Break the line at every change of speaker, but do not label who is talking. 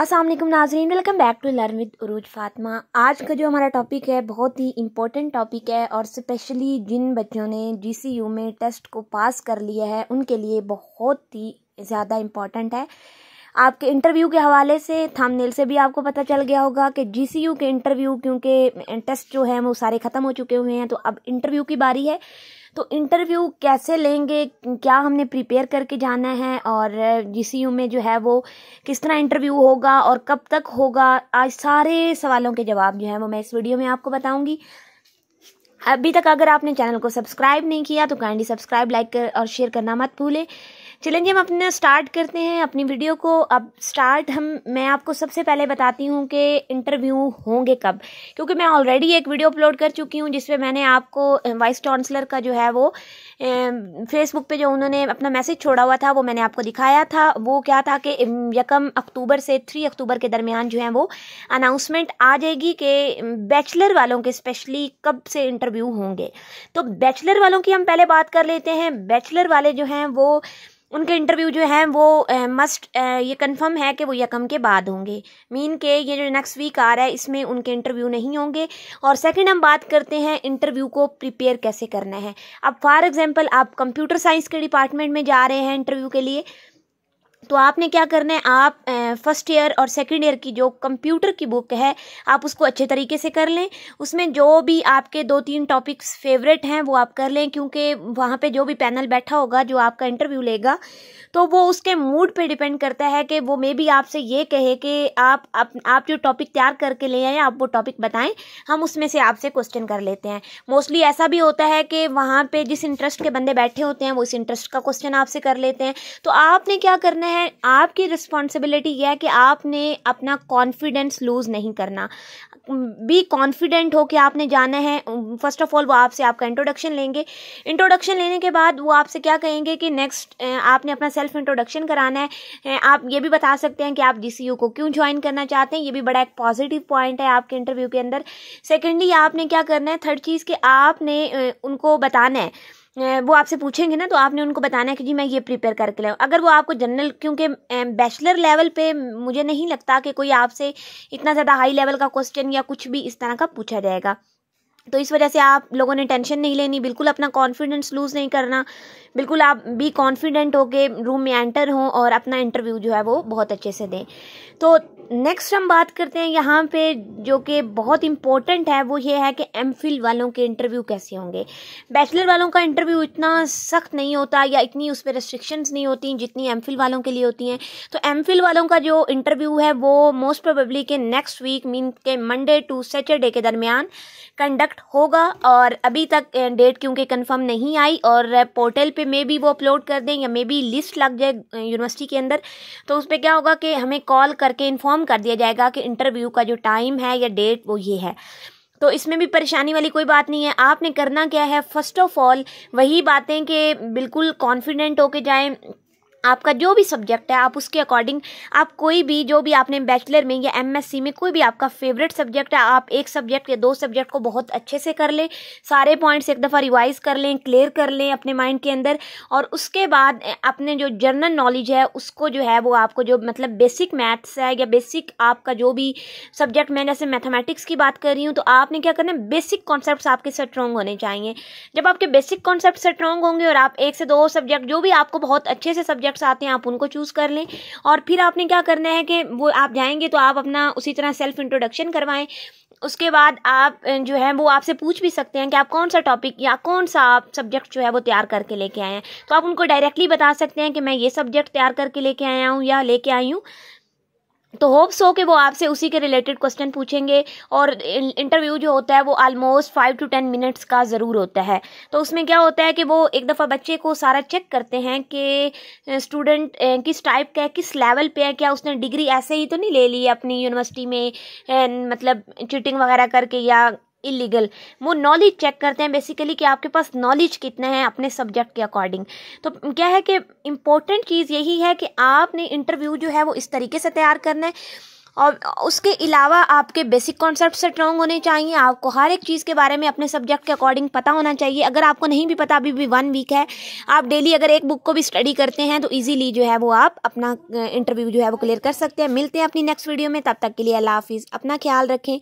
असलम नाजरीन welcome back to learn with Urooj Fatima आज का जो हमारा टॉपिक है बहुत ही इम्पोर्टेंट टॉपिक है और स्पेशली जिन बच्चों ने यू में टेस्ट को पास कर लिया है उनके लिए बहुत ही ज़्यादा इम्पॉर्टेंट है आपके इंटरव्यू के हवाले से थामनेल से भी आपको पता चल गया होगा कि यू के इंटरव्यू क्योंकि टेस्ट जो है वो सारे ख़त्म हो चुके हुए हैं तो अब इंटरव्यू की बारी है तो इंटरव्यू कैसे लेंगे क्या हमने प्रिपेयर करके जाना है और जी में जो है वो किस तरह इंटरव्यू होगा और कब तक होगा आज सारे सवालों के जवाब जो है वो मैं इस वीडियो में आपको बताऊंगी अभी तक अगर आपने चैनल को सब्सक्राइब नहीं किया तो काइंडली सब्सक्राइब लाइक कर और शेयर करना मत भूलें जी हम अपना स्टार्ट करते हैं अपनी वीडियो को अब स्टार्ट हम मैं आपको सबसे पहले बताती हूँ कि इंटरव्यू होंगे कब क्योंकि मैं ऑलरेडी एक वीडियो अपलोड कर चुकी हूँ जिसमें मैंने आपको वाइस चांसलर का जो है वो फेसबुक पे जो उन्होंने अपना मैसेज छोड़ा हुआ था वो मैंने आपको दिखाया था वो क्या था कि यकम अक्टूबर से थ्री अक्टूबर के दरमियान जो है वो अनाउंसमेंट आ जाएगी कि बैचलर वालों के स्पेशली कब से इंटरव्यू होंगे तो बैचलर वालों की हम पहले बात कर लेते हैं बैचलर वाले जो हैं वो उनके इंटरव्यू जो हैं वो मस्ट ये कंफर्म है कि वो यकम के बाद होंगे मीन के ये जो नेक्स्ट वीक आ रहा है इसमें उनके इंटरव्यू नहीं होंगे और सेकंड हम बात करते हैं इंटरव्यू को प्रिपेयर कैसे करना है अब फॉर एग्ज़ाम्पल आप कंप्यूटर साइंस के डिपार्टमेंट में जा रहे हैं इंटरव्यू के लिए तो आपने क्या करना है आप फर्स्ट ईयर और सेकेंड ईयर की जो कंप्यूटर की बुक है आप उसको अच्छे तरीके से कर लें उसमें जो भी आपके दो तीन टॉपिक्स फेवरेट हैं वो आप कर लें क्योंकि वहाँ पे जो भी पैनल बैठा होगा जो आपका इंटरव्यू लेगा तो वो उसके मूड पे डिपेंड करता है कि वो मे बी आपसे ये कहे कि आप आप, आप जो टॉपिक तैयार करके ले आए आप वो टॉपिक बताएं हम उसमें से आपसे क्वेश्चन कर लेते हैं मोस्टली ऐसा भी होता है कि वहाँ पर जिस इंटरेस्ट के बंदे बैठे होते हैं वो इस इंटरेस्ट का क्वेश्चन आपसे कर लेते हैं तो आपने क्या करना है है आपकी रिस्पॉन्सिबिलिटी यह है कि आपने अपना कॉन्फिडेंस लूज नहीं करना बी कॉन्फिडेंट हो कि आपने जाना है फर्स्ट ऑफ ऑल वो आपसे आपका इंट्रोडक्शन लेंगे इंट्रोडक्शन लेने के बाद वो आपसे क्या कहेंगे कि नेक्स्ट आपने अपना सेल्फ इंट्रोडक्शन कराना है आप ये भी बता सकते हैं कि आप जी को क्यों ज्वाइन करना चाहते हैं ये भी बड़ा एक पॉजिटिव पॉइंट है आपके इंटरव्यू के अंदर सेकेंडली आपने क्या करना है थर्ड चीज़ कि आपने उनको बताना है वो आपसे पूछेंगे ना तो आपने उनको बताना है कि जी मैं ये प्रिपेयर करके लाऊँ अगर वो आपको जनरल क्योंकि बैचलर लेवल पे मुझे नहीं लगता कि कोई आपसे इतना ज़्यादा हाई लेवल का क्वेश्चन या कुछ भी इस तरह का पूछा जाएगा तो इस वजह से आप लोगों ने टेंशन नहीं लेनी बिल्कुल अपना कॉन्फिडेंस लूज़ नहीं करना बिल्कुल आप भी कॉन्फिडेंट होके रूम में एंटर हों और अपना इंटरव्यू जो है वो बहुत अच्छे से दें तो नेक्स्ट हम बात करते हैं यहाँ पे जो कि बहुत इम्पोर्टेंट है वो ये है कि एम वालों के इंटरव्यू कैसे होंगे बैचलर वालों का इंटरव्यू इतना सख्त नहीं होता या इतनी उस पर रेस्ट्रिक्शंस नहीं होती जितनी एम वालों के लिए होती हैं तो एम वालों का जो इंटरव्यू है वो मोस्ट प्रोबेबली के नेक्स्ट वीक मीन के मंडे टू सैटरडे के दरमियान कंडक्ट होगा और अभी तक डेट क्योंकि कन्फर्म नहीं आई और पोर्टल पर मे बी वो अपलोड कर दें या मे बी लिस्ट लग जाए यूनिवर्सिटी के अंदर तो उस पर क्या होगा कि हमें कॉल करके इन्फॉर्म कंफर्म कर दिया जाएगा कि इंटरव्यू का जो टाइम है या डेट वो ये है तो इसमें भी परेशानी वाली कोई बात नहीं है आपने करना क्या है फर्स्ट ऑफ ऑल वही बातें कि बिल्कुल कॉन्फिडेंट होके जाएं आपका जो भी सब्जेक्ट है आप उसके अकॉर्डिंग आप कोई भी जो भी आपने बैचलर में या एमएससी में कोई भी आपका फेवरेट सब्जेक्ट है आप एक सब्जेक्ट या दो सब्जेक्ट को बहुत अच्छे से कर लें सारे पॉइंट्स एक दफ़ा रिवाइज कर लें क्लियर कर लें अपने माइंड के अंदर और उसके बाद अपने जो जनरल नॉलेज है उसको जो है वो आपको जो मतलब बेसिक मैथ्स है या बेसिक आपका जो भी सब्जेक्ट मैं जैसे मैथमेटिक्स की बात कर रही हूँ तो आपने क्या करना है बेसिक कॉन्सेप्ट आपके स्ट्रॉन्ग होने चाहिए जब आपके बेसिक कॉन्सेप्ट स्ट्रॉन्ग होंगे और आप एक से दो सब्जेक्ट जो भी आपको बहुत अच्छे से सब्जेक्ट सब्जेक्ट्स आते हैं आप उनको चूज़ कर लें और फिर आपने क्या करना है कि वो आप जाएंगे तो आप अपना उसी तरह सेल्फ इंट्रोडक्शन करवाएं उसके बाद आप जो है वो आपसे पूछ भी सकते हैं कि आप कौन सा टॉपिक या कौन सा आप सब्जेक्ट जो है वो तैयार करके लेके आए हैं तो आप उनको डायरेक्टली बता सकते हैं कि मैं ये सब्जेक्ट तैयार करके लेके आया हूँ या लेके आई हूँ तो होप्स हो कि वो आपसे उसी के रिलेटेड क्वेश्चन पूछेंगे और इंटरव्यू जो होता है वो almost five to ten minutes का ज़रूर होता है तो उसमें क्या होता है कि वो एक दफ़ा बच्चे को सारा चेक करते हैं कि स्टूडेंट किस टाइप का है किस लेवल पे है क्या उसने डिग्री ऐसे ही तो नहीं ले ली अपनी यूनिवर्सिटी में मतलब चीटिंग वगैरह करके या इलीगल वो नॉलेज चेक करते हैं बेसिकली कि आपके पास नॉलेज कितने हैं अपने सब्जेक्ट के अकॉर्डिंग तो क्या है कि इम्पोर्टेंट चीज़ यही है कि आपने इंटरव्यू जो है वो इस तरीके से तैयार करना है और उसके अलावा आपके बेसिक कॉन्सेप्ट स्ट्रॉन्ग होने चाहिए आपको हर एक चीज़ के बारे में अपने सब्जेक्ट के अकॉर्डिंग पता होना चाहिए अगर आपको नहीं भी पता अभी भी वन वीक है आप डेली अगर एक बुक को भी स्टडी करते हैं तो ईजीली जो है वो आप अपना इंटरव्यू जो है वो क्लियर कर सकते हैं मिलते हैं अपनी नेक्स्ट वीडियो में तब तक के लिए अल्लाह हाफिज़ अपना ख्याल रखें